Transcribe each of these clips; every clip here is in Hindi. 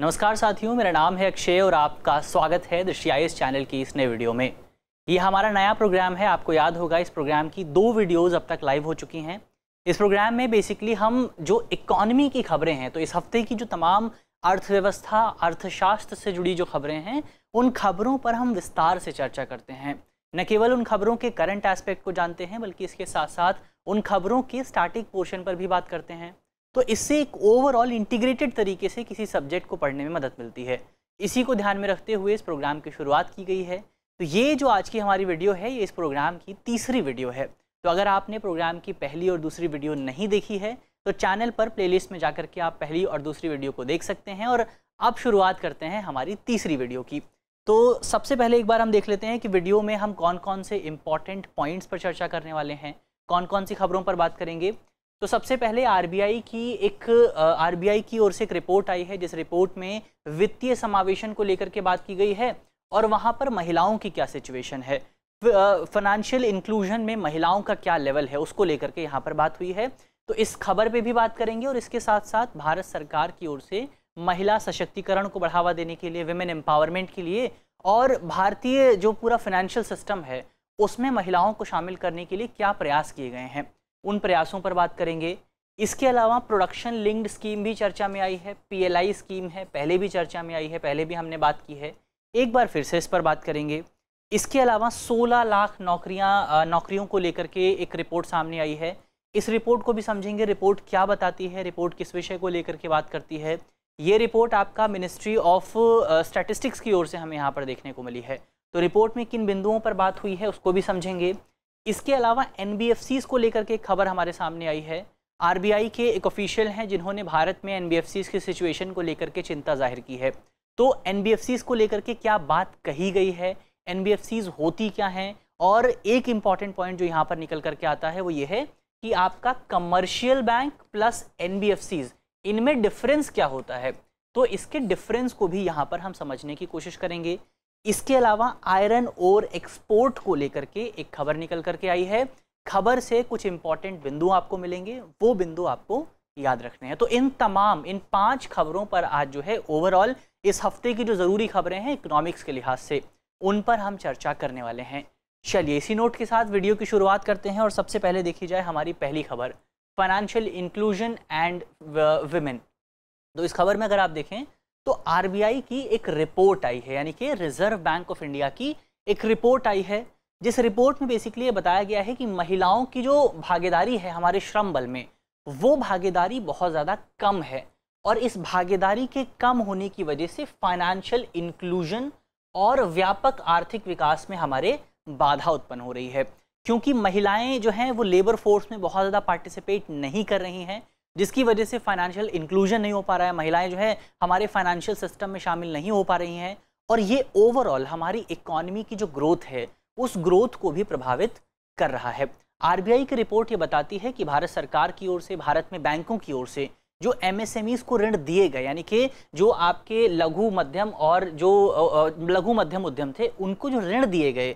नमस्कार साथियों मेरा नाम है अक्षय और आपका स्वागत है दशियाइस चैनल की इस नए वीडियो में ये हमारा नया प्रोग्राम है आपको याद होगा इस प्रोग्राम की दो वीडियोस अब तक लाइव हो चुकी हैं इस प्रोग्राम में बेसिकली हम जो इकॉनमी की खबरें हैं तो इस हफ्ते की जो तमाम अर्थव्यवस्था अर्थशास्त्र से जुड़ी जो खबरें हैं उन खबरों पर हम विस्तार से चर्चा करते हैं न केवल उन खबरों के करंट एस्पेक्ट को जानते हैं बल्कि इसके साथ साथ उन खबरों के स्टार्टिंग पोर्शन पर भी बात करते हैं तो इससे एक ओवरऑल इंटीग्रेटेड तरीके से किसी सब्जेक्ट को पढ़ने में मदद मिलती है इसी को ध्यान में रखते हुए इस प्रोग्राम की शुरुआत की गई है तो ये जो आज की हमारी वीडियो है ये इस प्रोग्राम की तीसरी वीडियो है तो अगर आपने प्रोग्राम की पहली और दूसरी वीडियो नहीं देखी है तो चैनल पर प्लेलिस्ट में जाकर के आप पहली और दूसरी वीडियो को देख सकते हैं और अब शुरुआत करते हैं हमारी तीसरी वीडियो की तो सबसे पहले एक बार हम देख लेते हैं कि वीडियो में हम कौन कौन से इम्पॉर्टेंट पॉइंट्स पर चर्चा करने वाले हैं कौन कौन सी खबरों पर बात करेंगे तो सबसे पहले आरबीआई की एक आरबीआई की ओर से एक रिपोर्ट आई है जिस रिपोर्ट में वित्तीय समावेशन को लेकर के बात की गई है और वहाँ पर महिलाओं की क्या सिचुएशन है फाइनेंशियल इंक्लूजन में महिलाओं का क्या लेवल है उसको लेकर के यहाँ पर बात हुई है तो इस खबर पे भी बात करेंगे और इसके साथ साथ भारत सरकार की ओर से महिला सशक्तिकरण को बढ़ावा देने के लिए विमेन एम्पावरमेंट के लिए और भारतीय जो पूरा फाइनेंशियल सिस्टम है उसमें महिलाओं को शामिल करने के लिए क्या प्रयास किए गए हैं उन प्रयासों पर बात करेंगे इसके अलावा प्रोडक्शन लिंक्ड स्कीम भी चर्चा में आई है पीएलआई स्कीम है पहले भी चर्चा में आई है पहले भी हमने बात की है एक बार फिर से इस पर बात करेंगे इसके अलावा 16 लाख नौकरियां नौकरियों को लेकर के एक रिपोर्ट सामने आई है इस रिपोर्ट को भी समझेंगे रिपोर्ट क्या बताती है रिपोर्ट किस विषय को लेकर के बात करती है ये रिपोर्ट आपका मिनिस्ट्री ऑफ स्टैटिस्टिक्स की ओर से हमें यहाँ पर देखने को मिली है तो रिपोर्ट में किन बिंदुओं पर बात हुई है उसको भी समझेंगे इसके अलावा एन को लेकर के खबर हमारे सामने आई है आर के एक ऑफिशियल हैं जिन्होंने भारत में एन की सिचुएशन को लेकर के चिंता जाहिर की है तो एन को लेकर के क्या बात कही गई है एन होती क्या हैं और एक इम्पॉर्टेंट पॉइंट जो यहाँ पर निकल करके आता है वो ये है कि आपका कमर्शियल बैंक प्लस एन इनमें डिफरेंस क्या होता है तो इसके डिफरेंस को भी यहाँ पर हम समझने की कोशिश करेंगे इसके अलावा आयरन और एक्सपोर्ट को लेकर के एक खबर निकल करके आई है खबर से कुछ इंपॉर्टेंट बिंदु आपको मिलेंगे वो बिंदु आपको याद रखने हैं तो इन तमाम इन पांच खबरों पर आज जो है ओवरऑल इस हफ्ते की जो ज़रूरी खबरें हैं इकोनॉमिक्स के लिहाज से उन पर हम चर्चा करने वाले हैं चलिए इसी नोट के साथ वीडियो की शुरुआत करते हैं और सबसे पहले देखी जाए हमारी पहली खबर फाइनेंशियल इंक्लूजन एंड वुमेन तो इस खबर में अगर आप देखें तो आरबीआई की एक रिपोर्ट आई है यानी कि रिजर्व बैंक ऑफ इंडिया की एक रिपोर्ट आई है जिस रिपोर्ट में बेसिकली ये बताया गया है कि महिलाओं की जो भागीदारी है हमारे श्रम बल में वो भागीदारी बहुत ज़्यादा कम है और इस भागीदारी के कम होने की वजह से फाइनेंशियल इंक्लूजन और व्यापक आर्थिक विकास में हमारे बाधा उत्पन्न हो रही है क्योंकि महिलाएं जो हैं वो लेबर फोर्स में बहुत ज़्यादा पार्टिसिपेट नहीं कर रही हैं जिसकी वजह से फाइनेंशियल इंक्लूजन नहीं हो पा रहा है महिलाएं जो है हमारे फाइनेंशियल सिस्टम में शामिल नहीं हो पा रही हैं और ये ओवरऑल हमारी इकोनॉमी की जो ग्रोथ है उस ग्रोथ को भी प्रभावित कर रहा है आर की रिपोर्ट ये बताती है कि भारत सरकार की ओर से भारत में बैंकों की ओर से जो एम को ऋण दिए गए यानी कि जो आपके लघु मध्यम और जो लघु मध्यम उद्यम थे उनको जो ऋण दिए गए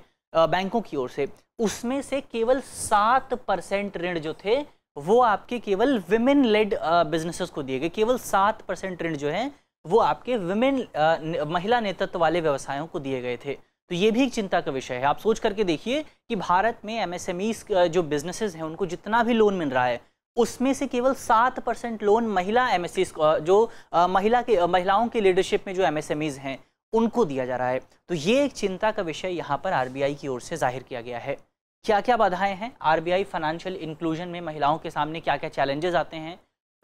बैंकों की ओर से उसमें से केवल सात परसेंट ऋण जो थे वो आपके केवल विमेन लेड बिजनेसेस को दिए गए केवल सात परसेंट ऋण जो है वो आपके विमेन महिला नेतृत्व वाले व्यवसायों को दिए गए थे तो ये भी एक चिंता का विषय है आप सोच करके देखिए कि भारत में एमएसएमई जो बिजनेसेस हैं उनको जितना भी लोन मिल रहा है उसमें से केवल सात परसेंट लोन महिला एम जो महिला के महिलाओं के लीडरशिप में जो एम हैं उनको दिया जा रहा है तो ये एक चिंता का विषय यहाँ पर आर की ओर से जाहिर किया गया है क्या क्या बाधाएं हैं आरबीआई फाइनेंशियल इंक्लूजन में महिलाओं के सामने क्या क्या चैलेंजेस आते हैं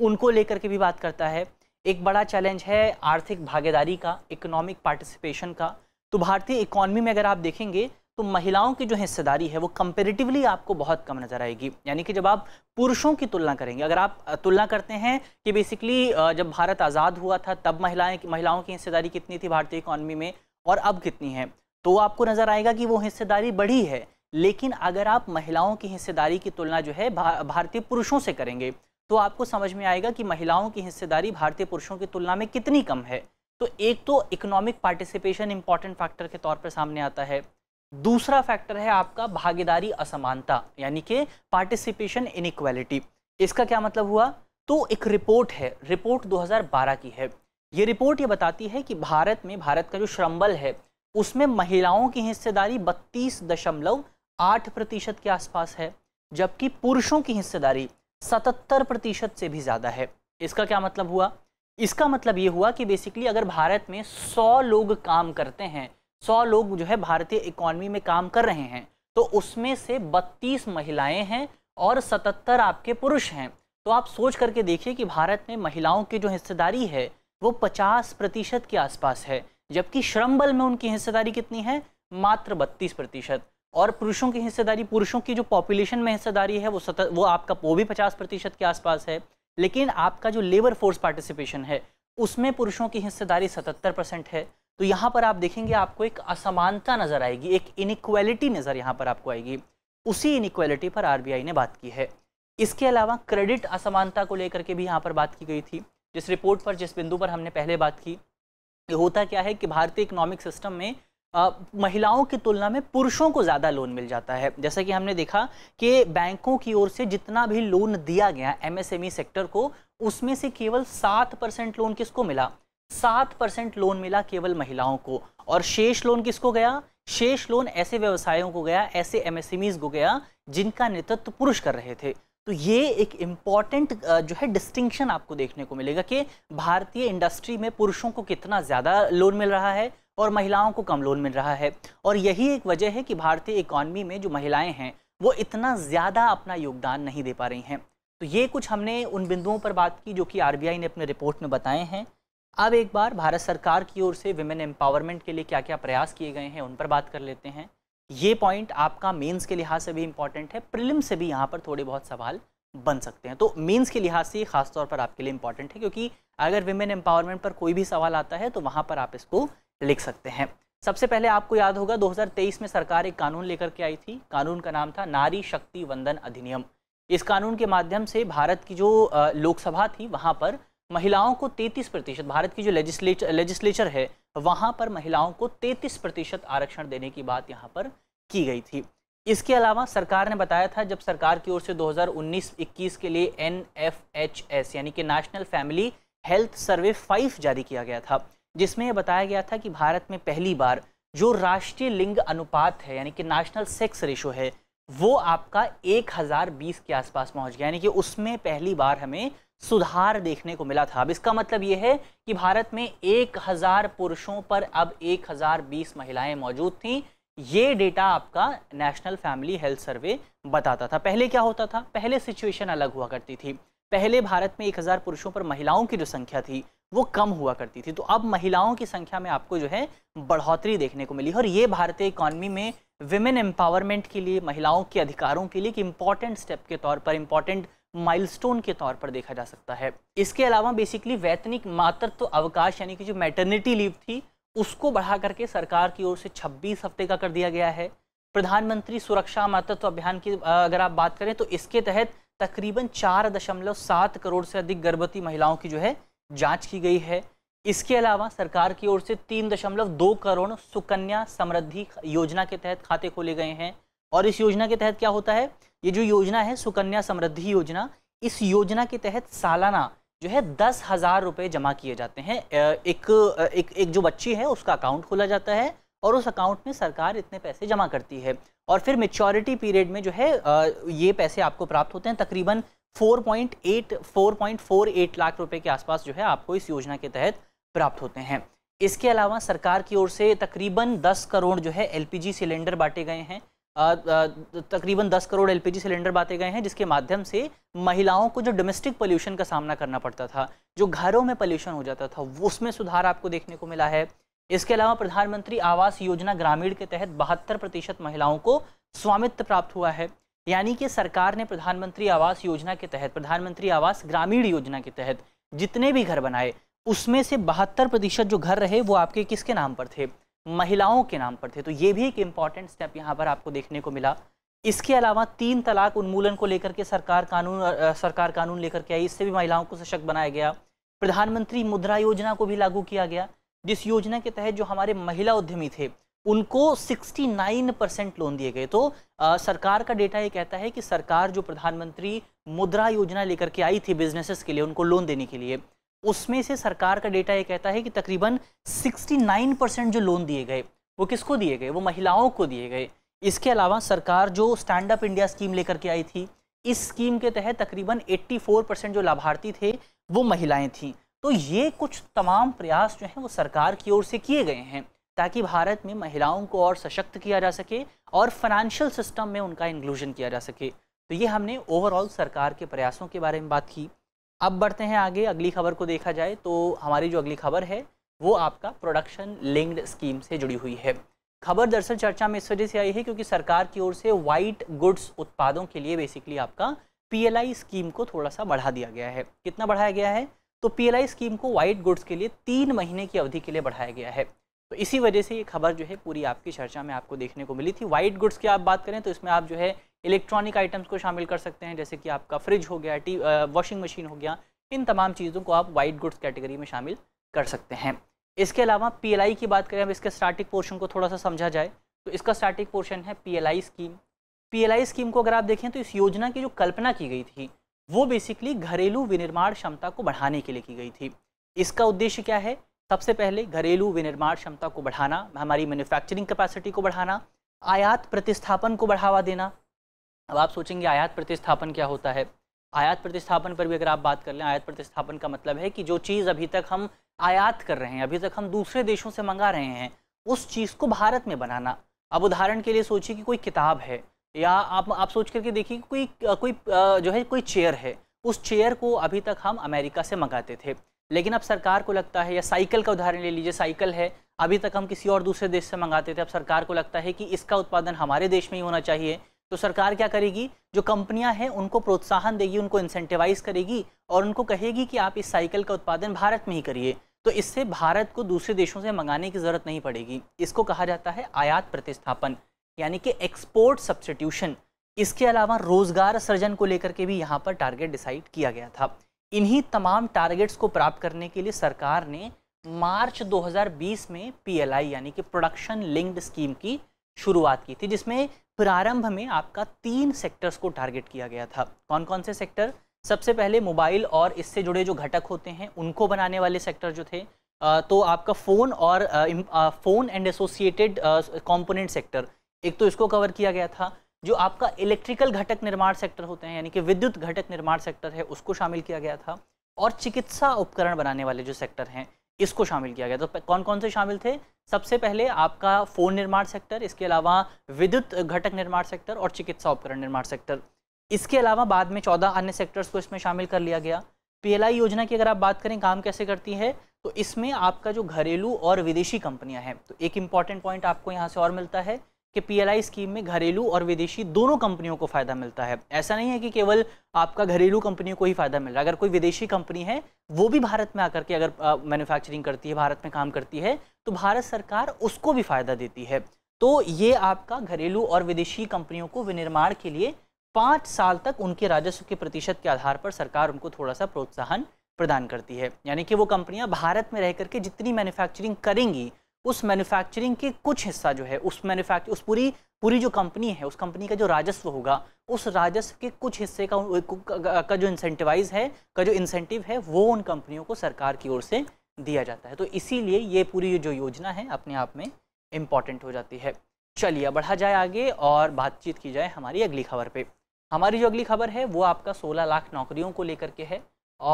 उनको लेकर के भी बात करता है एक बड़ा चैलेंज है आर्थिक भागीदारी का इकोनॉमिक पार्टिसिपेशन का तो भारतीय इकोनॉमी में अगर आप देखेंगे तो महिलाओं की जो हिस्सेदारी है वो कंपेरेटिवली आपको बहुत कम नज़र आएगी यानी कि जब आप पुरुषों की तुलना करेंगे अगर आप तुलना करते हैं कि बेसिकली जब भारत आज़ाद हुआ था तब महिलाएं महिलाओं की हिस्सेदारी कितनी थी भारतीय इकोनॉमी में और अब कितनी है तो आपको नज़र आएगा कि वो हिस्सेदारी बढ़ी है लेकिन अगर आप महिलाओं की हिस्सेदारी की तुलना जो है भा, भारतीय पुरुषों से करेंगे तो आपको समझ में आएगा कि महिलाओं की हिस्सेदारी भारतीय पुरुषों की तुलना में कितनी कम है तो एक तो इकोनॉमिक पार्टिसिपेशन इंपॉर्टेंट फैक्टर के तौर पर सामने आता है दूसरा फैक्टर है आपका भागीदारी असमानता यानी कि पार्टिसिपेशन इनक्वालिटी इसका क्या मतलब हुआ तो एक रिपोर्ट है रिपोर्ट 2012 की है ये रिपोर्ट ये बताती है कि भारत में भारत का जो श्रम बल है उसमें महिलाओं की हिस्सेदारी बत्तीस दशमलव आठ प्रतिशत के आसपास है जबकि पुरुषों की हिस्सेदारी सतहत्तर प्रतिशत से भी ज़्यादा है इसका क्या मतलब हुआ इसका मतलब ये हुआ कि बेसिकली अगर भारत में सौ लोग काम करते हैं सौ लोग जो है भारतीय इकोनॉमी में काम कर रहे हैं तो उसमें से बत्तीस महिलाएं हैं और सतहत्तर आपके पुरुष हैं तो आप सोच करके देखिए कि भारत में महिलाओं की जो हिस्सेदारी है वो पचास प्रतिशत के आसपास है जबकि श्रम बल में उनकी हिस्सेदारी कितनी है मात्र बत्तीस प्रतिशत और पुरुषों की हिस्सेदारी पुरुषों की जो पॉपुलेशन में हिस्सेदारी है वो सत वो आपका वो भी पचास प्रतिशत के आसपास है लेकिन आपका जो लेबर फोर्स पार्टिसिपेशन है उसमें पुरुषों की हिस्सेदारी सतहत्तर परसेंट है तो यहाँ पर आप देखेंगे आपको एक असमानता नज़र आएगी एक इनक्वालिटी नज़र यहाँ पर आपको आएगी उसी इनक्वालिटी पर आर ने बात की है इसके अलावा क्रेडिट असमानता को लेकर के भी यहाँ पर बात की गई थी जिस रिपोर्ट पर जिस बिंदु पर हमने पहले बात की होता क्या है कि भारतीय इकोनॉमिक सिस्टम में महिलाओं की तुलना में पुरुषों को ज़्यादा लोन मिल जाता है जैसा कि हमने देखा कि बैंकों की ओर से जितना भी लोन दिया गया एमएसएमई e सेक्टर को उसमें से केवल सात परसेंट लोन किसको मिला सात परसेंट लोन मिला केवल महिलाओं को और शेष लोन किसको गया शेष लोन ऐसे व्यवसायों को गया ऐसे एम को गया जिनका नेतृत्व पुरुष कर रहे थे तो ये एक इम्पॉर्टेंट जो है डिस्टिंक्शन आपको देखने को मिलेगा कि भारतीय इंडस्ट्री में पुरुषों को कितना ज़्यादा लोन मिल रहा है और महिलाओं को कम लोन मिल रहा है और यही एक वजह है कि भारतीय इकोनॉमी में जो महिलाएं हैं वो इतना ज़्यादा अपना योगदान नहीं दे पा रही हैं तो ये कुछ हमने उन बिंदुओं पर बात की जो कि आर ने अपने रिपोर्ट में बताए हैं अब एक बार भारत सरकार की ओर से वुमेन एम्पावरमेंट के लिए क्या क्या प्रयास किए गए हैं उन पर बात कर लेते हैं ये पॉइंट आपका मेंस के लिहाज से भी इम्पॉर्टेंट है प्रिलिम से भी यहाँ पर थोड़े बहुत सवाल बन सकते हैं तो मेंस के लिहाज से खासतौर पर आपके लिए इम्पॉर्टेंट है क्योंकि अगर विमेन एम्पावरमेंट पर कोई भी सवाल आता है तो वहाँ पर आप इसको लिख सकते हैं सबसे पहले आपको याद होगा 2023 में सरकार एक कानून लेकर के आई थी कानून का नाम था नारी शक्ति वंदन अधिनियम इस कानून के माध्यम से भारत की जो लोकसभा थी वहाँ पर महिलाओं को 33 प्रतिशत भारत की जो लेजिस्लेचर लेजिस्लेचर है वहाँ पर महिलाओं को 33 प्रतिशत आरक्षण देने की बात यहाँ पर की गई थी इसके अलावा सरकार ने बताया था जब सरकार की ओर से 2019-21 के लिए एन यानी कि national family health survey five जारी किया गया था जिसमें यह बताया गया था कि भारत में पहली बार जो राष्ट्रीय लिंग अनुपात है यानी कि नेशनल सेक्स रेशो है वो आपका 1020 के आसपास पहुंच गया यानी कि उसमें पहली बार हमें सुधार देखने को मिला था अब इसका मतलब यह है कि भारत में 1000 पुरुषों पर अब 1020 महिलाएं मौजूद थीं ये डेटा आपका नेशनल फैमिली हेल्थ सर्वे बताता था पहले क्या होता था पहले सिचुएशन अलग हुआ करती थी पहले भारत में 1000 पुरुषों पर महिलाओं की जो संख्या थी वो कम हुआ करती थी तो अब महिलाओं की संख्या में आपको जो है बढ़ोतरी देखने को मिली और ये भारतीय इकॉनमी में विमेन एम्पावरमेंट के लिए महिलाओं के अधिकारों के लिए एक इम्पॉर्टेंट स्टेप के तौर पर इम्पॉर्टेंट माइलस्टोन के तौर पर देखा जा सकता है इसके अलावा बेसिकली वैतनिक मातृत्व तो अवकाश यानी कि जो मैटर्निटी लीव थी उसको बढ़ा करके सरकार की ओर से 26 हफ्ते का कर दिया गया है प्रधानमंत्री सुरक्षा मातृत्व तो अभियान की अगर आप बात करें तो इसके तहत तकरीबन चार दशमलव सात करोड़ से अधिक गर्भवती महिलाओं की जो है जांच की गई है इसके अलावा सरकार की ओर से तीन दशमलव दो करोड़ सुकन्या समृद्धि योजना के तहत खाते खोले गए हैं और इस योजना के तहत क्या होता है ये जो योजना है सुकन्या समृद्धि योजना इस योजना के तहत सालाना जो है दस हज़ार रुपये जमा किए जाते हैं एक, एक एक जो बच्ची है उसका अकाउंट खोला जाता है और उस अकाउंट में सरकार इतने पैसे जमा करती है और फिर मेच्योरिटी पीरियड में जो है ये पैसे आपको प्राप्त होते हैं तकरीबन 4.8 4.48 लाख रुपए के आसपास जो है आपको इस योजना के तहत प्राप्त होते हैं इसके अलावा सरकार की ओर से तकरीबन 10 करोड़ जो है एलपीजी सिलेंडर बांटे गए हैं तकरीबन 10 करोड़ एलपीजी सिलेंडर बांटे गए हैं जिसके माध्यम से महिलाओं को जो डोमेस्टिक पोल्यूशन का सामना करना पड़ता था जो घरों में पॉल्यूशन हो जाता था उसमें सुधार आपको देखने को मिला है इसके अलावा प्रधानमंत्री आवास योजना ग्रामीण के तहत बहत्तर प्रतिशत महिलाओं को स्वामित्व प्राप्त हुआ है यानी कि सरकार ने प्रधानमंत्री आवास योजना के तहत प्रधानमंत्री आवास ग्रामीण योजना के तहत जितने भी घर बनाए उसमें से बहत्तर प्रतिशत जो घर रहे वो आपके किसके नाम पर थे महिलाओं के नाम पर थे तो ये भी एक इम्पॉर्टेंट स्टेप यहाँ पर आपको देखने को मिला इसके अलावा तीन तलाक उन्मूलन को लेकर के सरकार कानून आ, सरकार कानून लेकर के आई इससे भी महिलाओं को सशक्त बनाया गया प्रधानमंत्री मुद्रा योजना को भी लागू किया गया जिस योजना के तहत जो हमारे महिला उद्यमी थे उनको 69 परसेंट लोन दिए गए तो आ, सरकार का डेटा ये कहता है कि सरकार जो प्रधानमंत्री मुद्रा योजना लेकर के आई थी बिजनेसेस के लिए उनको लोन देने के लिए उसमें से सरकार का डेटा ये कहता है कि तकरीबन 69 परसेंट जो लोन दिए गए वो किसको दिए गए वो महिलाओं को दिए गए इसके अलावा सरकार जो स्टैंड अप इंडिया स्कीम लेकर के आई थी इस स्कीम के तहत तकरीबन 84 परसेंट जो लाभार्थी थे वो महिलाएं थीं तो ये कुछ तमाम प्रयास जो हैं वो सरकार की ओर से किए गए हैं ताकि भारत में महिलाओं को और सशक्त किया जा सके और फाइनेंशियल सिस्टम में उनका इंक्लूजन किया जा सके तो ये हमने ओवरऑल सरकार के प्रयासों के बारे में बात की अब बढ़ते हैं आगे अगली खबर को देखा जाए तो हमारी जो अगली खबर है वो आपका प्रोडक्शन लिंक्ड स्कीम से जुड़ी हुई है खबर दरअसल चर्चा में इस वजह से आई है क्योंकि सरकार की ओर से वाइट गुड्स उत्पादों के लिए बेसिकली आपका पी स्कीम को थोड़ा सा बढ़ा दिया गया है कितना बढ़ाया गया है तो पी स्कीम को वाइट गुड्स के लिए तीन महीने की अवधि के लिए बढ़ाया गया है तो इसी वजह से ये खबर जो है पूरी आपकी चर्चा में आपको देखने को मिली थी वाइट गुड्स की आप बात करें तो इसमें आप जो है इलेक्ट्रॉनिक आइटम्स को शामिल कर सकते हैं जैसे कि आपका फ्रिज हो गया टी वॉशिंग मशीन हो गया इन तमाम चीज़ों को आप वाइट गुड्स कैटेगरी में शामिल कर सकते हैं इसके अलावा पी की बात करें अब इसके स्टार्टिंग पोर्शन को थोड़ा सा समझा जाए तो इसका स्टार्टिंग पोर्शन है पी स्कीम पी स्कीम को अगर आप देखें तो इस योजना की जो कल्पना की गई थी वो बेसिकली घरेलू विनिर्माण क्षमता को बढ़ाने के लिए की गई थी इसका उद्देश्य क्या है सबसे पहले घरेलू विनिर्माण क्षमता को बढ़ाना हमारी मैन्युफैक्चरिंग कैपेसिटी को बढ़ाना आयात प्रतिस्थापन को बढ़ावा देना अब आप सोचेंगे आयात प्रतिस्थापन क्या होता है आयात प्रतिस्थापन पर भी अगर आप बात कर लें आयात प्रतिस्थापन का मतलब है कि जो चीज़ अभी तक हम आयात कर रहे हैं अभी तक हम दूसरे देशों से मंगा रहे हैं उस चीज़ को भारत में बनाना अब उदाहरण के लिए सोचिए कि कोई किताब है या आप आप सोच करके देखिए कोई कोई जो है कोई चेयर है उस चेयर को अभी तक हम अमेरिका से मंगाते थे लेकिन अब सरकार को लगता है या साइकिल का उदाहरण ले लीजिए साइकिल है अभी तक हम किसी और दूसरे देश से मंगाते थे अब सरकार को लगता है कि इसका उत्पादन हमारे देश में ही होना चाहिए तो सरकार क्या करेगी जो कंपनियां हैं उनको प्रोत्साहन देगी उनको इंसेंटिवाइज करेगी और उनको कहेगी कि आप इस साइकिल का उत्पादन भारत में ही करिए तो इससे भारत को दूसरे देशों से मंगाने की ज़रूरत नहीं पड़ेगी इसको कहा जाता है आयात प्रतिस्थापन यानी कि एक्सपोर्ट सब्सटीट्यूशन इसके अलावा रोज़गार सृजन को लेकर के भी यहाँ पर टारगेट डिसाइड किया गया था इन्हीं तमाम टारगेट्स को प्राप्त करने के लिए सरकार ने मार्च 2020 में पीएलआई यानी कि प्रोडक्शन लिंक्ड स्कीम की शुरुआत की थी जिसमें प्रारंभ में आपका तीन सेक्टर्स को टारगेट किया गया था कौन कौन से सेक्टर सबसे पहले मोबाइल और इससे जुड़े जो घटक होते हैं उनको बनाने वाले सेक्टर जो थे तो आपका फ़ोन और phone and associated component sector एक तो इसको कवर किया गया था जो आपका इलेक्ट्रिकल घटक निर्माण सेक्टर होते हैं यानी कि विद्युत घटक निर्माण सेक्टर है उसको शामिल किया गया था और चिकित्सा उपकरण बनाने वाले जो सेक्टर हैं इसको शामिल किया गया तो कौन कौन से शामिल थे सबसे पहले आपका फ़ोन निर्माण सेक्टर इसके अलावा विद्युत घटक निर्माण सेक्टर और चिकित्सा उपकरण निर्माण सेक्टर इसके अलावा बाद में चौदह अन्य सेक्टर्स को इसमें शामिल कर लिया गया पीएलआई योजना की अगर आप बात करें काम कैसे करती है तो इसमें आपका जो घरेलू और विदेशी कंपनियां हैं तो एक इम्पॉर्टेंट पॉइंट आपको यहाँ से और मिलता है कि पीएलआई स्कीम में घरेलू और विदेशी दोनों कंपनियों को फ़ायदा मिलता है ऐसा नहीं है कि केवल आपका घरेलू कंपनियों को ही फ़ायदा मिल रहा है अगर कोई विदेशी कंपनी है वो भी भारत में आकर के अगर मैन्युफैक्चरिंग करती है भारत में काम करती है तो भारत सरकार उसको भी फ़ायदा देती है तो ये आपका घरेलू और विदेशी कंपनियों को विनिर्माण के लिए पाँच साल तक उनके राजस्व के प्रतिशत के आधार पर सरकार उनको थोड़ा सा प्रोत्साहन प्रदान करती है यानी कि वो कंपनियां भारत में रह करके जितनी मैन्युफैक्चरिंग करेंगी उस मैन्युफैक्चरिंग के कुछ हिस्सा जो है उस मैन्युफैक्चर उस पूरी पूरी जो कंपनी है उस कंपनी का जो राजस्व होगा उस राजस्व के कुछ हिस्से का का जो इंसेंटिवाइज है का जो इंसेंटिव है वो उन कंपनियों को सरकार की ओर से दिया जाता है तो इसीलिए ये पूरी जो योजना है अपने आप में इम्पॉर्टेंट हो जाती है चलिए बढ़ा जाए आगे और बातचीत की जाए हमारी अगली खबर पर हमारी जो अगली खबर है वो आपका सोलह लाख नौकरियों को लेकर के है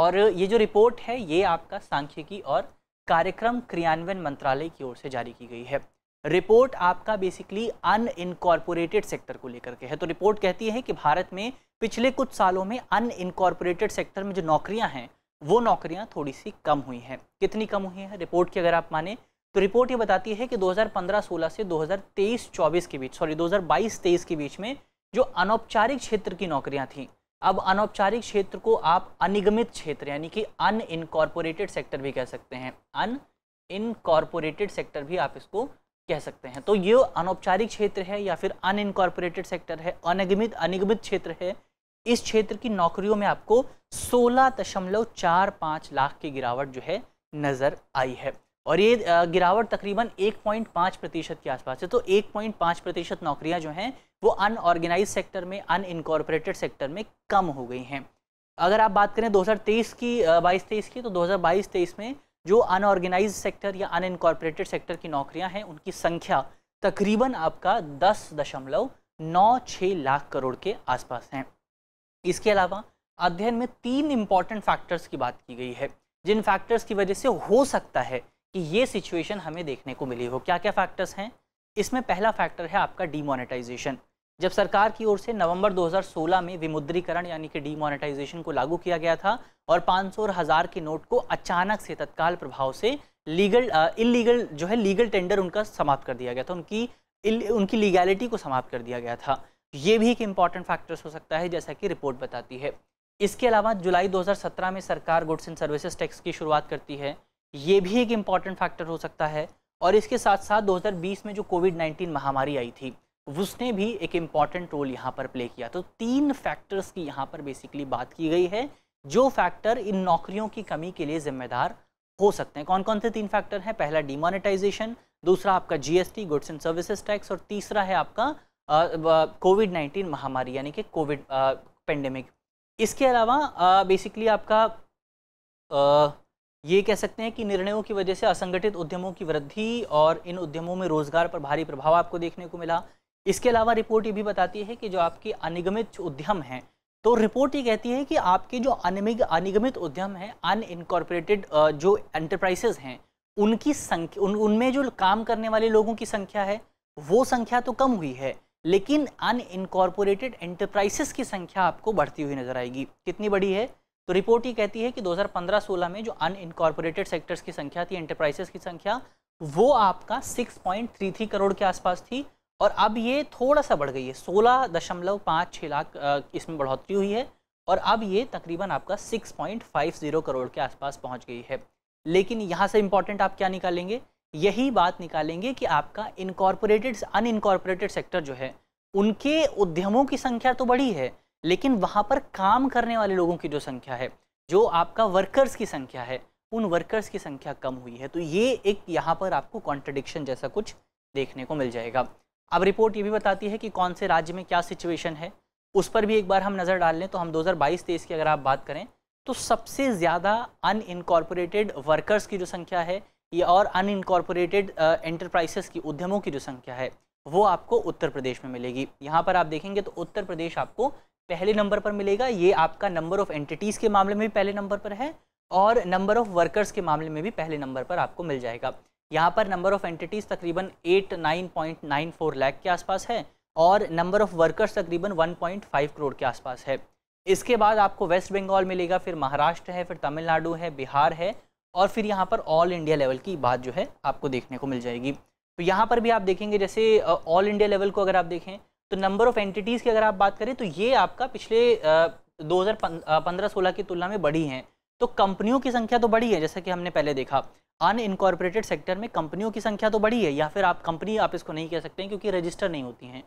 और ये जो रिपोर्ट है ये आपका सांख्यिकी और कार्यक्रम क्रियान्वयन मंत्रालय की ओर से जारी की गई है रिपोर्ट आपका बेसिकली अनइनकॉर्पोरेटेड सेक्टर को लेकर के है तो रिपोर्ट कहती है कि भारत में पिछले कुछ सालों में अनइनकॉर्पोरेटेड सेक्टर में जो नौकरियां हैं वो नौकरियां थोड़ी सी कम हुई हैं कितनी कम हुई हैं रिपोर्ट की अगर आप माने तो रिपोर्ट ये बताती है कि 2015-16 से 2023-24 के बीच सॉरी 2022-23 के बीच में जो अनौपचारिक क्षेत्र की नौकरियाँ थीं अब अनौपचारिक क्षेत्र को आप अनिगमित क्षेत्र यानी कि अन इनकॉर्पोरेटेड सेक्टर भी कह सकते हैं अन इनकॉर्पोरेटेड सेक्टर भी आप इसको कह सकते हैं तो ये अनौपचारिक क्षेत्र है या फिर अन इनकॉर्पोरेटेड सेक्टर है अनिगमित अनिगमित क्षेत्र है इस क्षेत्र की नौकरियों में आपको सोलह दशमलव चार पाँच लाख की गिरावट जो है नज़र आई है और ये गिरावट तकरीबन 1.5 प्रतिशत के आसपास है तो 1.5 प्रतिशत नौकरियाँ जो हैं वो अनऑर्गेनाइज सेक्टर में अनइनकॉर्पोरेटेड सेक्टर में कम हो गई हैं अगर आप बात करें 2023 की बाईस तेईस की तो 2022 23 में जो अनऑर्गेनाइज सेक्टर या अनइनकॉर्पोरेटेड सेक्टर की नौकरियां हैं उनकी संख्या तकरीबन आपका दस दशमलव नौ लाख करोड़ के आसपास हैं इसके अलावा अध्ययन में तीन इम्पॉर्टेंट फैक्टर्स की बात की गई है जिन फैक्टर्स की वजह से हो सकता है कि ये सिचुएशन हमें देखने को मिली हो क्या क्या फैक्टर्स हैं इसमें पहला फैक्टर है आपका डीमोनेटाइजेशन जब सरकार की ओर से नवंबर 2016 में विमुद्रीकरण यानी कि डीमोनेटाइजेशन को लागू किया गया था और पाँच सौ हज़ार के नोट को अचानक से तत्काल प्रभाव से लीगल इलीगल जो है लीगल टेंडर उनका समाप्त कर दिया गया था उनकी उनकी लीगैलिटी को समाप्त कर दिया गया था ये भी एक इम्पॉर्टेंट फैक्टर्स हो सकता है जैसा कि रिपोर्ट बताती है इसके अलावा जुलाई 2017 में सरकार गुड्स एंड सर्विसेज टैक्स की शुरुआत करती है ये भी एक इम्पॉर्टेंट फैक्टर हो सकता है और इसके साथ साथ 2020 में जो कोविड 19 महामारी आई थी उसने भी एक इम्पॉर्टेंट रोल यहाँ पर प्ले किया तो तीन फैक्टर्स की यहाँ पर बेसिकली बात की गई है जो फैक्टर इन नौकरियों की कमी के लिए जिम्मेदार हो सकते हैं कौन कौन से तीन फैक्टर हैं पहला डिमोनेटाइजेशन दूसरा आपका GST goods and services tax और तीसरा है आपका कोविड नाइन्टीन महामारी यानी कि कोविड पेंडेमिक इसके अलावा बेसिकली आपका ये कह सकते हैं कि निर्णयों की वजह से असंगठित उद्यमों की वृद्धि और इन उद्यमों में रोजगार पर भारी प्रभाव आपको देखने को मिला इसके अलावा रिपोर्ट ये भी बताती है कि जो आपके अनिगमित उद्यम हैं तो रिपोर्ट ये कहती है कि आपके जो अनिमिग अनिगमित उद्यम हैं अनइनकॉर्पोरेटेड जो एंटरप्राइजेज हैं उनकी संख्या उन उनमें जो काम करने वाले लोगों की संख्या है वो संख्या तो कम हुई है लेकिन अनइनकॉर्पोरेटेड एंटरप्राइजेस की संख्या आपको बढ़ती हुई नजर आएगी कितनी बड़ी है तो रिपोर्ट ये कहती है कि 2015-16 में जो अन इनकॉर्पोरेटेड सेक्टर्स की संख्या थी एंटरप्राइजेस की संख्या वो आपका 6.33 करोड़ के आसपास थी और अब ये थोड़ा सा बढ़ गई है सोलह दशमलव पाँच छः लाख इसमें बढ़ोतरी हुई है और अब ये तकरीबन आपका 6.50 करोड़ के आसपास पहुंच गई है लेकिन यहाँ से इम्पॉर्टेंट आप क्या निकालेंगे यही बात निकालेंगे कि आपका इनकॉर्पोरेटेड अन इनकॉर्पोरेटेड सेक्टर जो है उनके उद्यमों की संख्या तो बढ़ी है लेकिन वहाँ पर काम करने वाले लोगों की जो संख्या है जो आपका वर्कर्स की संख्या है उन वर्कर्स की संख्या कम हुई है तो ये एक यहाँ पर आपको कॉन्ट्रडिक्शन जैसा कुछ देखने को मिल जाएगा अब रिपोर्ट ये भी बताती है कि कौन से राज्य में क्या सिचुएशन है उस पर भी एक बार हम नज़र डाल लें तो हम 2022 तेईस की अगर आप बात करें तो सबसे ज़्यादा अनइनकॉर्पोरेटेड वर्कर्स की जो संख्या है ये और अनइनकॉर्पोरेटेड एंटरप्राइजेस की उद्यमों की जो संख्या है वो आपको उत्तर प्रदेश में मिलेगी यहाँ पर आप देखेंगे तो उत्तर प्रदेश आपको पहले नंबर पर मिलेगा ये आपका नंबर ऑफ़ एंटिटीज़ के मामले में भी पहले नंबर पर है और नंबर ऑफ़ वर्कर्स के मामले में भी पहले नंबर पर आपको मिल जाएगा यहाँ पर नंबर ऑफ़ एंटिटीज़ तकरीबन eight nine point nine four lakh के आसपास है और नंबर ऑफ़ वर्कर्स तकरीबन वन पॉइंट फाइव करोड़ के आसपास है इसके बाद आपको वेस्ट बंगाल मिलेगा फिर महाराष्ट्र है फिर तमिलनाडु है बिहार है और फिर यहाँ पर ऑल इंडिया लेवल की बात जो है आपको देखने को मिल जाएगी तो यहाँ पर भी आप देखेंगे जैसे ऑल इंडिया लेवल को अगर आप देखें तो नंबर ऑफ एंटिटीज़ की अगर आप बात करें तो ये आपका पिछले दो हज़ार सोलह की तुलना में बढ़ी हैं तो कंपनियों की संख्या तो बढ़ी है जैसा कि हमने पहले देखा अन इनकॉर्पोरेटेड सेक्टर में कंपनियों की संख्या तो बढ़ी है या फिर आप कंपनी आप इसको नहीं कह सकते हैं क्योंकि रजिस्टर नहीं होती हैं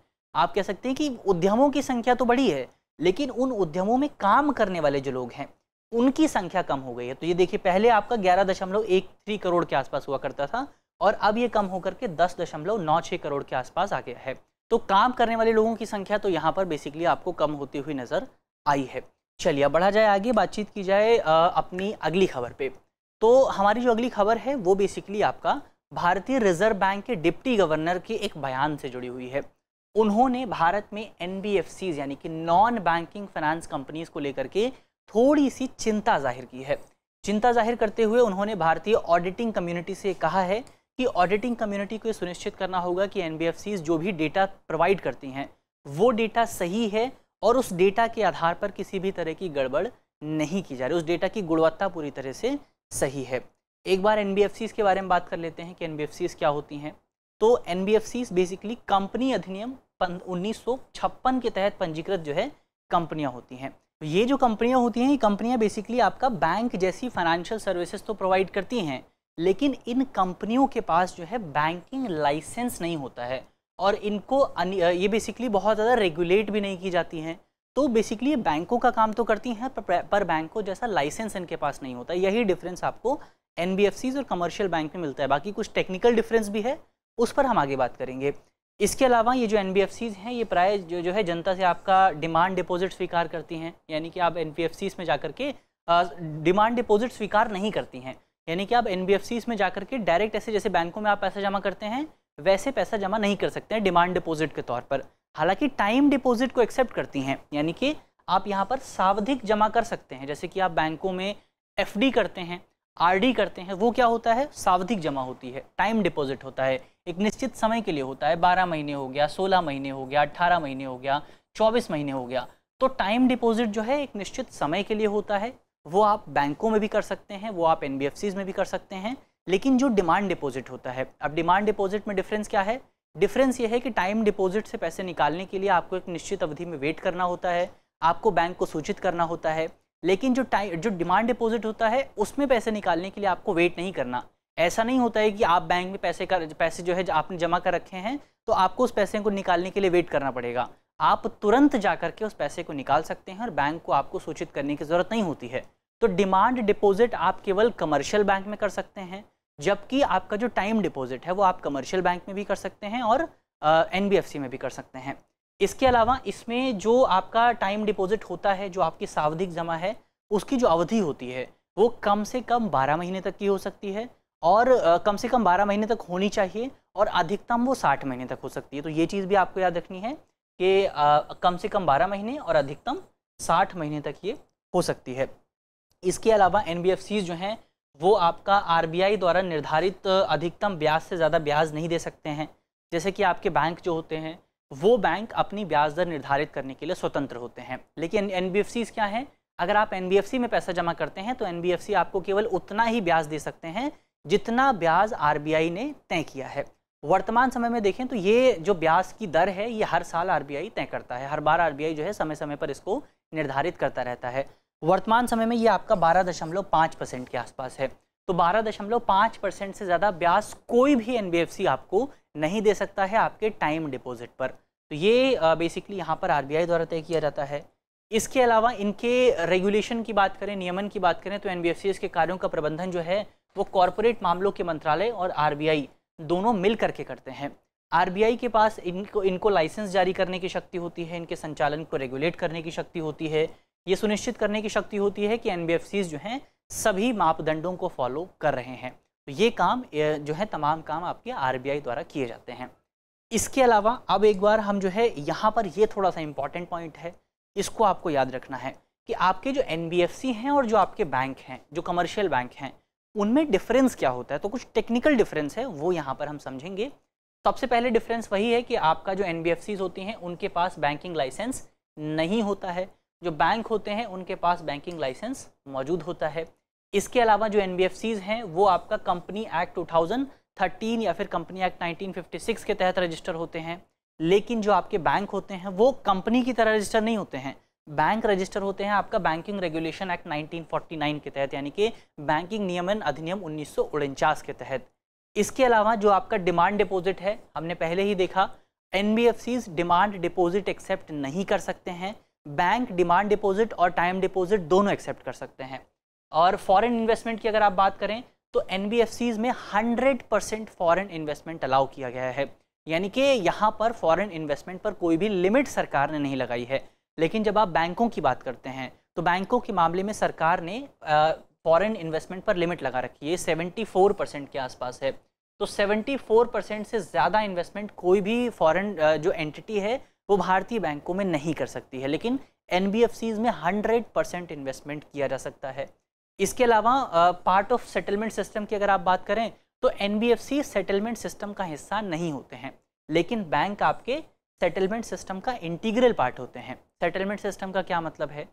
आप कह सकते हैं कि उद्यमों की संख्या तो बढ़ी है लेकिन उन उद्यमों में काम करने वाले जो लोग हैं उनकी संख्या कम हो गई है तो ये देखिए पहले आपका ग्यारह दशमलव एक थ्री करोड़ के आसपास हुआ करता था और अब ये कम होकर के दस दशमलव नौ छः करोड़ के आसपास आ गया है तो काम करने वाले लोगों की संख्या तो यहाँ पर बेसिकली आपको कम होती हुई नज़र आई है चलिए बढ़ा जाए आगे बातचीत की जाए अपनी अगली खबर पे तो हमारी जो अगली खबर है वो बेसिकली आपका भारतीय रिजर्व बैंक के डिप्टी गवर्नर के एक बयान से जुड़ी हुई है उन्होंने भारत में एन यानी कि नॉन बैंकिंग फाइनेंस कंपनीज को लेकर के थोड़ी सी चिंता जाहिर की है चिंता जाहिर करते हुए उन्होंने भारतीय ऑडिटिंग कम्युनिटी से कहा है कि ऑडिटिंग कम्युनिटी को सुनिश्चित करना होगा कि एन जो भी डेटा प्रोवाइड करती हैं वो डेटा सही है और उस डेटा के आधार पर किसी भी तरह की गड़बड़ नहीं की जा रही उस डेटा की गुणवत्ता पूरी तरह से सही है एक बार एन के बारे में बात कर लेते हैं कि एन क्या होती हैं तो एन बेसिकली कंपनी अधिनियम उन्नीस के तहत पंजीकृत जो है कंपनियाँ होती हैं ये जो कंपनियाँ होती हैं ये कंपनियाँ बेसिकली आपका बैंक जैसी फाइनेंशियल सर्विसेज तो प्रोवाइड करती हैं लेकिन इन कंपनियों के पास जो है बैंकिंग लाइसेंस नहीं होता है और इनको ये बेसिकली बहुत ज़्यादा रेगुलेट भी नहीं की जाती हैं तो बेसिकली ये बैंकों का काम तो करती हैं पर, पर बैंकों जैसा लाइसेंस इनके पास नहीं होता यही डिफरेंस आपको एन और कमर्शियल बैंक में मिलता है बाकी कुछ टेक्निकल डिफरेंस भी है उस पर हम आगे बात करेंगे इसके अलावा ये जो एन हैं ये प्राय जो जो है जनता से आपका डिमांड डिपॉजिट स्वीकार करती हैं यानी कि आप एन में जा के डिमांड डिपॉजिट स्वीकार नहीं करती हैं यानी कि आप एन में जाकर के डायरेक्ट ऐसे जैसे बैंकों में आप पैसा जमा करते हैं वैसे पैसा जमा नहीं कर सकते हैं डिमांड डिपॉजिट के तौर पर हालांकि टाइम डिपॉजिट को एक्सेप्ट करती हैं यानी कि आप यहाँ पर सावधिक जमा कर सकते हैं जैसे कि आप बैंकों में एफ करते हैं आर करते हैं वो क्या होता है सावधिक जमा होती है टाइम डिपॉजिट होता है एक निश्चित समय के लिए होता है बारह महीने हो गया सोलह महीने हो गया अट्ठारह महीने हो गया चौबीस महीने हो गया तो टाइम डिपॉजिट जो है एक निश्चित समय के लिए होता है वो आप बैंकों में भी कर सकते हैं वो आप एन में भी कर सकते हैं लेकिन जो डिमांड डिपॉजिट होता है अब डिमांड डिपॉजिट में डिफरेंस क्या है डिफरेंस ये है कि टाइम डिपॉजिट से पैसे निकालने के लिए आपको एक निश्चित अवधि में वेट करना होता है आपको बैंक को सूचित करना होता है लेकिन जो टाइम जो डिमांड डिपॉजिट होता है उसमें पैसे निकालने के लिए आपको वेट नहीं करना ऐसा नहीं होता है कि आप बैंक में पैसे कर पैसे जो है आपने जमा कर रखे हैं तो आपको उस पैसे को निकालने के लिए वेट करना पड़ेगा आप तुरंत जाकर के उस पैसे को निकाल सकते हैं और बैंक को आपको सूचित करने की ज़रूरत नहीं होती है तो डिमांड डिपॉजिट आप केवल कमर्शियल बैंक में कर सकते हैं जबकि आपका जो टाइम डिपॉजिट है वो आप कमर्शियल बैंक में भी कर सकते हैं और एन सी में भी कर सकते हैं इसके अलावा इसमें जो आपका टाइम डिपॉजिट होता है जो आपकी सावधिक जमा है उसकी जो अवधि होती है वो कम से कम 12 महीने तक की हो सकती है और कम से कम 12 महीने तक होनी चाहिए और अधिकतम वो 60 महीने तक हो सकती है तो ये चीज़ भी आपको याद रखनी है कि आ, कम से कम 12 महीने और अधिकतम 60 महीने तक ये हो सकती है इसके अलावा एन जो हैं वो आपका आर द्वारा निर्धारित अधिकतम ब्याज से ज़्यादा ब्याज नहीं दे सकते हैं जैसे कि आपके बैंक जो होते हैं वो बैंक अपनी ब्याज दर निर्धारित करने के लिए स्वतंत्र होते हैं लेकिन एन क्या हैं अगर आप एन में पैसा जमा करते हैं तो एन आपको केवल उतना ही ब्याज दे सकते हैं जितना ब्याज आर ने तय किया है वर्तमान समय में देखें तो ये जो ब्याज की दर है ये हर साल आरबीआई तय करता है हर बार आरबीआई जो है समय समय पर इसको निर्धारित करता रहता है वर्तमान समय में ये आपका बारह दशमलव पाँच परसेंट के आसपास है तो बारह दशमलव पाँच परसेंट से ज़्यादा ब्याज कोई भी एन आपको नहीं दे सकता है आपके टाइम डिपोजिट पर तो ये बेसिकली यहाँ पर आर द्वारा तय किया जाता है इसके अलावा इनके रेगुलेशन की बात करें नियमन की बात करें तो एन के कार्यों का प्रबंधन जो है वो कॉरपोरेट मामलों के मंत्रालय और आरबीआई दोनों मिल करके करते हैं आरबीआई के पास इनको इनको लाइसेंस जारी करने की शक्ति होती है इनके संचालन को रेगुलेट करने की शक्ति होती है ये सुनिश्चित करने की शक्ति होती है कि एन जो हैं सभी मापदंडों को फॉलो कर रहे हैं तो ये काम जो है तमाम काम आपके आर द्वारा किए जाते हैं इसके अलावा अब एक बार हम जो है यहाँ पर ये थोड़ा सा इम्पॉर्टेंट पॉइंट है इसको आपको याद रखना है कि आपके जो एन हैं और जो आपके बैंक हैं जो कमर्शियल बैंक हैं उनमें डिफरेंस क्या होता है तो कुछ टेक्निकल डिफरेंस है वो यहाँ पर हम समझेंगे सबसे पहले डिफरेंस वही है कि आपका जो एन होती हैं उनके पास बैंकिंग लाइसेंस नहीं होता है जो बैंक होते हैं उनके पास बैंकिंग लाइसेंस मौजूद होता है इसके अलावा जो एन हैं वो आपका कंपनी एक्ट 2013 या फिर कंपनी एक्ट 1956 के तहत रजिस्टर होते हैं लेकिन जो आपके बैंक होते हैं वो कंपनी की तरह रजिस्टर नहीं होते हैं बैंक रजिस्टर होते हैं आपका बैंकिंग रेगुलेशन एक्ट 1949 के तहत यानी कि बैंकिंग नियमन अधिनियम उन्नीस के तहत इसके अलावा जो आपका डिमांड डिपॉजिट है हमने पहले ही देखा एन डिमांड डिपॉजिट एक्सेप्ट नहीं कर सकते हैं बैंक डिमांड डिपॉजिट और टाइम डिपॉजिट दोनों एक्सेप्ट कर सकते हैं और फॉरेन इन्वेस्टमेंट की अगर आप बात करें तो एन में 100 परसेंट फॉरन इन्वेस्टमेंट अलाउ किया गया है यानी कि यहाँ पर फॉरेन इन्वेस्टमेंट पर कोई भी लिमिट सरकार ने नहीं लगाई है लेकिन जब आप बैंकों की बात करते हैं तो बैंकों के मामले में सरकार ने फॉरेन इन्वेस्टमेंट पर लिमिट लगा रखी है सेवेंटी फोर परसेंट के आसपास है तो सेवेंटी फोर परसेंट से ज़्यादा इन्वेस्टमेंट कोई भी फॉरेन जो एंटिटी है वो भारतीय बैंकों में नहीं कर सकती है लेकिन एन में हंड्रेड परसेंट इन्वेस्टमेंट किया जा सकता है इसके अलावा पार्ट ऑफ सेटलमेंट सिस्टम की अगर आप बात करें तो एन सेटलमेंट सिस्टम का हिस्सा नहीं होते हैं लेकिन बैंक आपके सेटलमेंट सिस्टम का इंटीग्रल पार्ट होते हैं सेटलमेंट सिस्टम का क्या मतलब है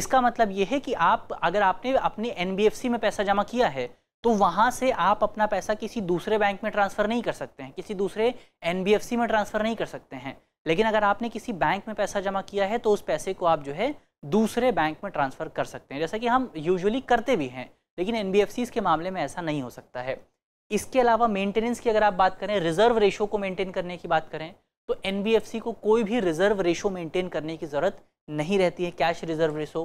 इसका मतलब यह है कि आप अगर आपने अपने एन में पैसा जमा किया है तो वहाँ से आप अपना पैसा किसी दूसरे बैंक में ट्रांसफ़र नहीं कर सकते हैं किसी दूसरे एन में ट्रांसफ़र नहीं कर सकते हैं लेकिन अगर आपने किसी बैंक में पैसा जमा किया है तो उस पैसे को आप जो है दूसरे बैंक में ट्रांसफ़र कर सकते हैं जैसा कि हम यूजुअली करते भी हैं लेकिन एन के मामले में ऐसा नहीं हो सकता है इसके अलावा मेंटेनेंस की अगर आप बात करें रिजर्व रेशो को मेंटेन करने की बात करें तो एन को कोई भी रिजर्व रेशो मेंटेन करने की ज़रूरत नहीं रहती है कैश रिजर्व रेशो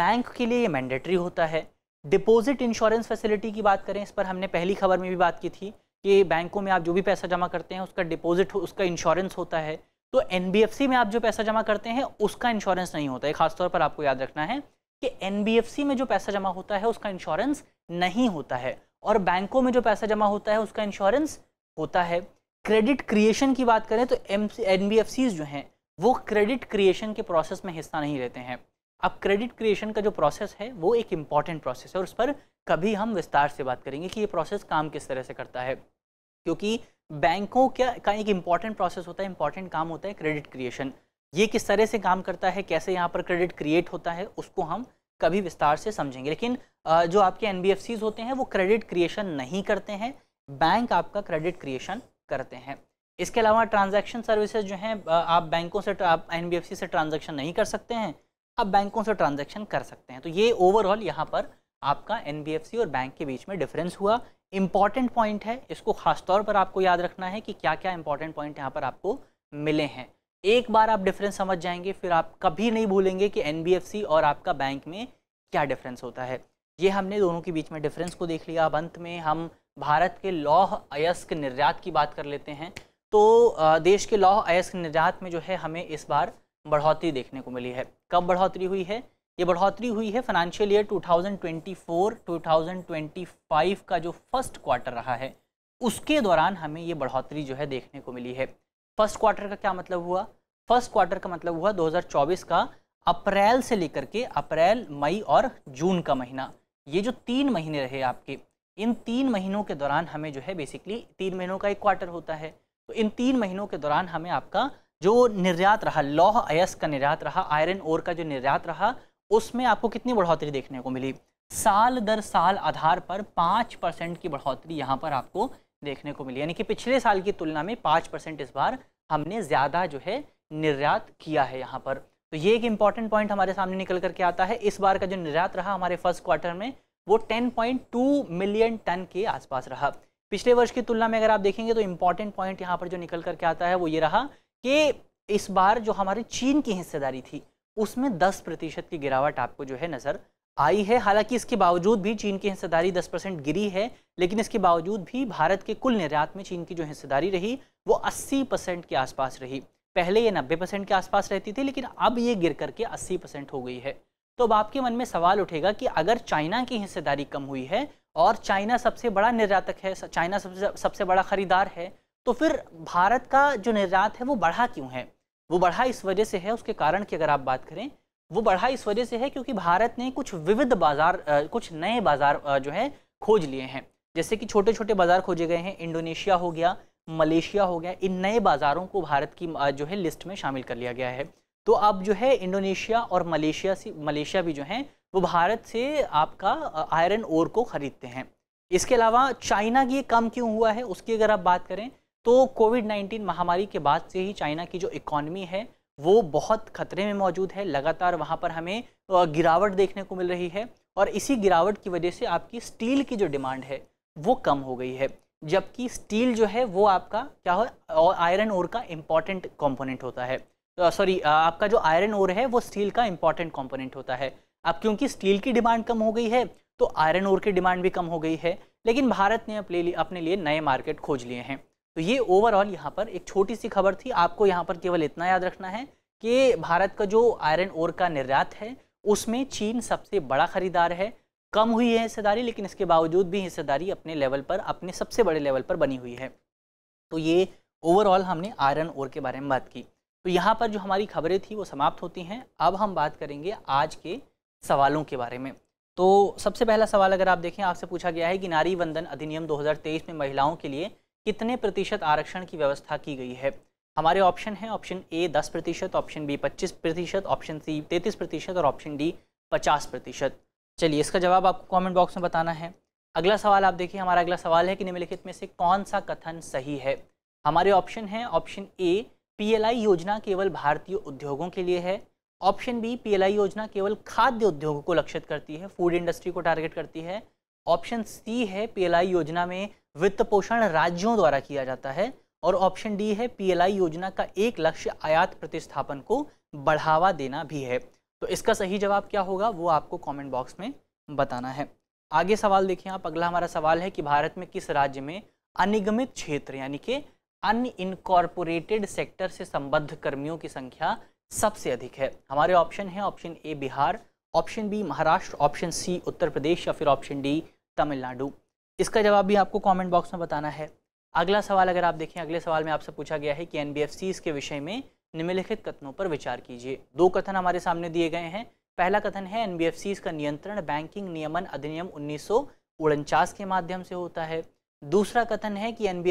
बैंक के लिए ये मैंडेटरी होता है डिपॉजिट इंश्योरेंस फैसिलिटी की बात करें इस पर हमने पहली खबर में भी बात की थी कि बैंकों में आप जो भी पैसा जमा करते हैं उसका डिपॉजिट उसका इंश्योरेंस होता है तो एन में आप जो पैसा जमा करते हैं उसका इंश्योरेंस नहीं होता है खासतौर पर आपको याद रखना है कि एन में जो पैसा जमा होता है उसका इंश्योरेंस नहीं होता है और बैंकों में जो पैसा जमा होता है उसका इंश्योरेंस होता है क्रेडिट क्रिएशन की बात करें तो एम एन जो हैं वो क्रेडिट क्रिएशन के प्रोसेस में हिस्सा नहीं लेते हैं अब क्रेडिट क्रिएशन का जो प्रोसेस है वो एक इम्पॉर्टेंट प्रोसेस है और उस पर कभी हम विस्तार से बात करेंगे कि ये प्रोसेस काम किस तरह से करता है क्योंकि बैंकों क्या का एक इम्पॉर्टेंट प्रोसेस होता है इम्पॉर्टेंट काम होता है क्रेडिट क्रिएशन ये किस तरह से काम करता है कैसे यहाँ पर क्रेडिट क्रिएट होता है उसको हम कभी विस्तार से समझेंगे लेकिन जो आपके एन होते हैं वो क्रेडिट क्रिएशन नहीं करते हैं बैंक आपका क्रेडिट क्रिएशन करते हैं इसके अलावा ट्रांजैक्शन सर्विसेज जो हैं आप बैंकों से आप एन से ट्रांजैक्शन नहीं कर सकते हैं आप बैंकों से ट्रांजैक्शन कर सकते हैं तो ये ओवरऑल यहाँ पर आपका एन और बैंक के बीच में डिफरेंस हुआ इम्पॉर्टेंट पॉइंट है इसको खासतौर पर आपको याद रखना है कि क्या क्या इंपॉर्टेंट पॉइंट यहाँ पर आपको मिले हैं एक बार आप डिफरेंस समझ जाएंगे फिर आप कभी नहीं भूलेंगे कि एन और आपका बैंक में क्या डिफरेंस होता है ये हमने दोनों के बीच में डिफरेंस को देख लिया अब अंत में हम भारत के लौह अयस्क निर्यात की बात कर लेते हैं तो देश के लौह अयस्क निर्यात में जो है हमें इस बार बढ़ोतरी देखने को मिली है कब बढ़ोतरी हुई है ये बढ़ोतरी हुई है फाइनेंशियल ईयर 2024-2025 का जो फर्स्ट क्वार्टर रहा है उसके दौरान हमें ये बढ़ोतरी जो है देखने को मिली है फर्स्ट क्वार्टर का क्या मतलब हुआ फर्स्ट क्वार्टर का मतलब हुआ 2024 का अप्रैल से लेकर के अप्रैल मई और जून का महीना ये जो तीन महीने रहे आपके इन तीन महीनों के दौरान हमें जो है बेसिकली तीन महीनों का एक क्वार्टर होता है तो इन तीन महीनों के दौरान हमें आपका जो निर्यात रहा लौह अयस्क का निर्यात रहा आयरन ओर का जो निर्यात रहा उसमें आपको कितनी बढ़ोतरी देखने को मिली साल दर साल आधार पर पाँच परसेंट की बढ़ोतरी यहाँ पर आपको देखने को मिली यानी कि पिछले साल की तुलना में पाँच परसेंट इस बार हमने ज़्यादा जो है निर्यात किया है यहाँ पर तो ये एक इंपॉर्टेंट पॉइंट हमारे सामने निकल करके आता है इस बार का जो निर्यात रहा हमारे फर्स्ट क्वार्टर में वो 10.2 मिलियन टन के आसपास रहा पिछले वर्ष की तुलना में अगर आप देखेंगे तो इम्पॉर्टेंट पॉइंट यहाँ पर जो निकल करके आता है वो ये रहा कि इस बार जो हमारी चीन की हिस्सेदारी थी उसमें 10 प्रतिशत की गिरावट आपको जो है नज़र आई है हालांकि इसके बावजूद भी चीन की हिस्सेदारी 10 परसेंट गिरी है लेकिन इसके बावजूद भी भारत के कुल निर्यात में चीन की जो हिस्सेदारी रही वो 80 परसेंट के आसपास रही पहले ये 90 परसेंट के आसपास रहती थी लेकिन अब ये गिर करके 80 परसेंट हो गई है तो अब आपके मन में सवाल उठेगा कि अगर चाइना की हिस्सेदारी कम हुई है और चाइना सबसे बड़ा निर्यातक है चाइना सबसे सबसे बड़ा खरीदार है तो फिर भारत का जो निर्यात है वो बढ़ा क्यों है वो बढ़ा इस वजह से है उसके कारण की अगर आप बात करें वो बढ़ा इस वजह से है क्योंकि भारत ने कुछ विविध बाजार कुछ नए बाजार जो है खोज लिए हैं जैसे कि छोटे छोटे बाजार खोजे गए हैं इंडोनेशिया हो गया मलेशिया हो गया इन नए बाज़ारों को भारत की जो है लिस्ट में शामिल कर लिया गया है तो आप जो है इंडोनेशिया और मलेशिया से मलेशिया भी जो हैं वो भारत से आपका आयरन ओर को ख़रीदते हैं इसके अलावा चाइना की कम क्यों हुआ है उसकी अगर आप बात करें तो कोविड 19 महामारी के बाद से ही चाइना की जो इकॉनमी है वो बहुत खतरे में मौजूद है लगातार वहाँ पर हमें गिरावट देखने को मिल रही है और इसी गिरावट की वजह से आपकी स्टील की जो डिमांड है वो कम हो गई है जबकि स्टील जो है वो आपका क्या हो आयरन और का इम्पॉर्टेंट कॉम्पोनेंट होता है सॉरी आपका जो आयरन ओर है वो स्टील का इंपॉर्टेंट कॉम्पोनेंट होता है अब क्योंकि स्टील की डिमांड कम हो गई है तो आयरन ओर की डिमांड भी कम हो गई है लेकिन भारत ने अपने लिए अपने लिए नए मार्केट खोज लिए हैं तो ये ओवरऑल यहाँ पर एक छोटी सी खबर थी आपको यहाँ पर केवल इतना याद रखना है कि भारत का जो आयरन ओर का निर्यात है उसमें चीन सबसे बड़ा खरीदार है कम हुई है हिस्सेदारी लेकिन इसके बावजूद भी हिस्सेदारी अपने लेवल पर अपने सबसे बड़े लेवल पर बनी हुई है तो ये ओवरऑल हमने आयरन ओर के बारे में बात की तो यहाँ पर जो हमारी खबरें थी वो समाप्त होती हैं अब हम बात करेंगे आज के सवालों के बारे में तो सबसे पहला सवाल अगर आप देखें आपसे पूछा गया है कि नारी वंदन अधिनियम 2023 में महिलाओं के लिए कितने प्रतिशत आरक्षण की व्यवस्था की गई है हमारे ऑप्शन हैं ऑप्शन ए दस प्रतिशत ऑप्शन बी पच्चीस प्रतिशत ऑप्शन सी तैंतीस प्रतिशत और ऑप्शन डी पचास प्रतिशत चलिए इसका जवाब आपको कमेंट बॉक्स में बताना है अगला सवाल आप देखिए हमारा अगला सवाल है कि निम्नलिखित में से कौन सा कथन सही है हमारे ऑप्शन हैं ऑप्शन ए पीएलआई योजना केवल भारतीय उद्योगों के लिए है ऑप्शन बी पीएलआई योजना केवल खाद्य उद्योगों को लक्षित करती है फूड इंडस्ट्री को टारगेट करती है ऑप्शन सी है पीएलआई योजना में वित्त पोषण राज्यों द्वारा किया जाता है और ऑप्शन डी है पीएलआई योजना का एक लक्ष्य आयात प्रतिस्थापन को बढ़ावा देना भी है तो इसका सही जवाब क्या होगा वो आपको कॉमेंट बॉक्स में बताना है आगे सवाल देखें आप अगला हमारा सवाल है कि भारत में किस राज्य में अनिगमित क्षेत्र यानी कि इनकॉर्पोरेटेड सेक्टर से संबद्ध कर्मियों की संख्या सबसे अधिक है हमारे ऑप्शन है option A Bihar option B Maharashtra option C Uttar Pradesh या फिर ऑप्शन डी तमिलनाडु इसका जवाब भी आपको कमेंट बॉक्स में बताना है अगला सवाल अगर आप देखें अगले सवाल में आपसे पूछा गया है कि एन के विषय में निम्नलिखित कथनों पर विचार कीजिए दो कथन हमारे सामने दिए गए हैं पहला कथन है एन का नियंत्रण बैंकिंग नियमन अधिनियम उन्नीस के माध्यम से होता है दूसरा कथन है कि एन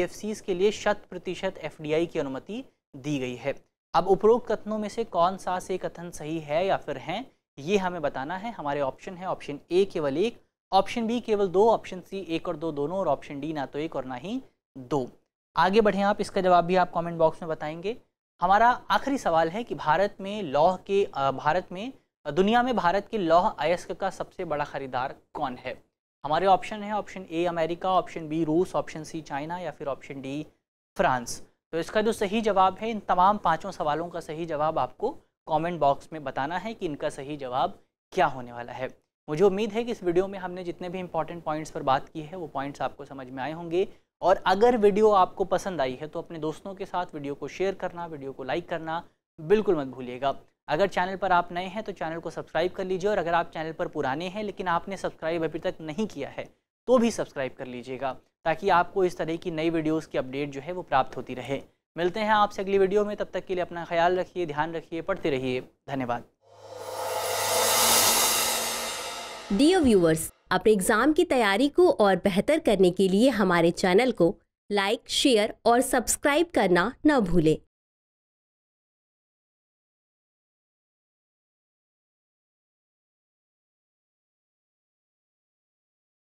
के लिए शत प्रतिशत एफ की अनुमति दी गई है अब उपरोक्त कथनों में से कौन सा से कथन सही है या फिर हैं ये हमें बताना है हमारे ऑप्शन है ऑप्शन ए केवल एक ऑप्शन बी केवल दो ऑप्शन सी एक और दो दोनों और ऑप्शन डी ना तो एक और ना ही दो आगे बढ़ें आप इसका जवाब भी आप कमेंट बॉक्स में बताएंगे हमारा आखिरी सवाल है कि भारत में लौह के भारत में दुनिया में भारत के लौह अयस्क का सबसे बड़ा खरीदार कौन है हमारे ऑप्शन है option A America option B रूस ऑप्शन सी चाइना या फिर ऑप्शन डी फ्रांस तो इसका जो सही जवाब है इन तमाम पाँचों सवालों का सही जवाब आपको कमेंट बॉक्स में बताना है कि इनका सही जवाब क्या होने वाला है मुझे उम्मीद है कि इस वीडियो में हमने जितने भी इंपॉर्टेंट पॉइंट्स पर बात की है वो पॉइंट्स आपको समझ में आए होंगे और अगर वीडियो आपको पसंद आई है तो अपने दोस्तों के साथ वीडियो को शेयर करना वीडियो को लाइक करना बिल्कुल मत भूलिएगा अगर चैनल पर आप नए हैं तो चैनल को सब्सक्राइब कर लीजिए और अगर आप चैनल पर पुराने हैं लेकिन आपने सब्सक्राइब अभी तक नहीं किया है तो भी सब्सक्राइब कर लीजिएगा ताकि आपको इस तरह की नई वीडियोज़ की अपडेट जो है वो प्राप्त होती रहे मिलते हैं आपसे अगली वीडियो में तब तक के लिए अपना ख्याल रखिए ध्यान रखिए पढ़ते रहिए धन्यवाद डियर व्यूअर्स अपने एग्ज़ाम की तैयारी को और बेहतर करने के लिए हमारे चैनल को लाइक शेयर और सब्सक्राइब करना न भूलें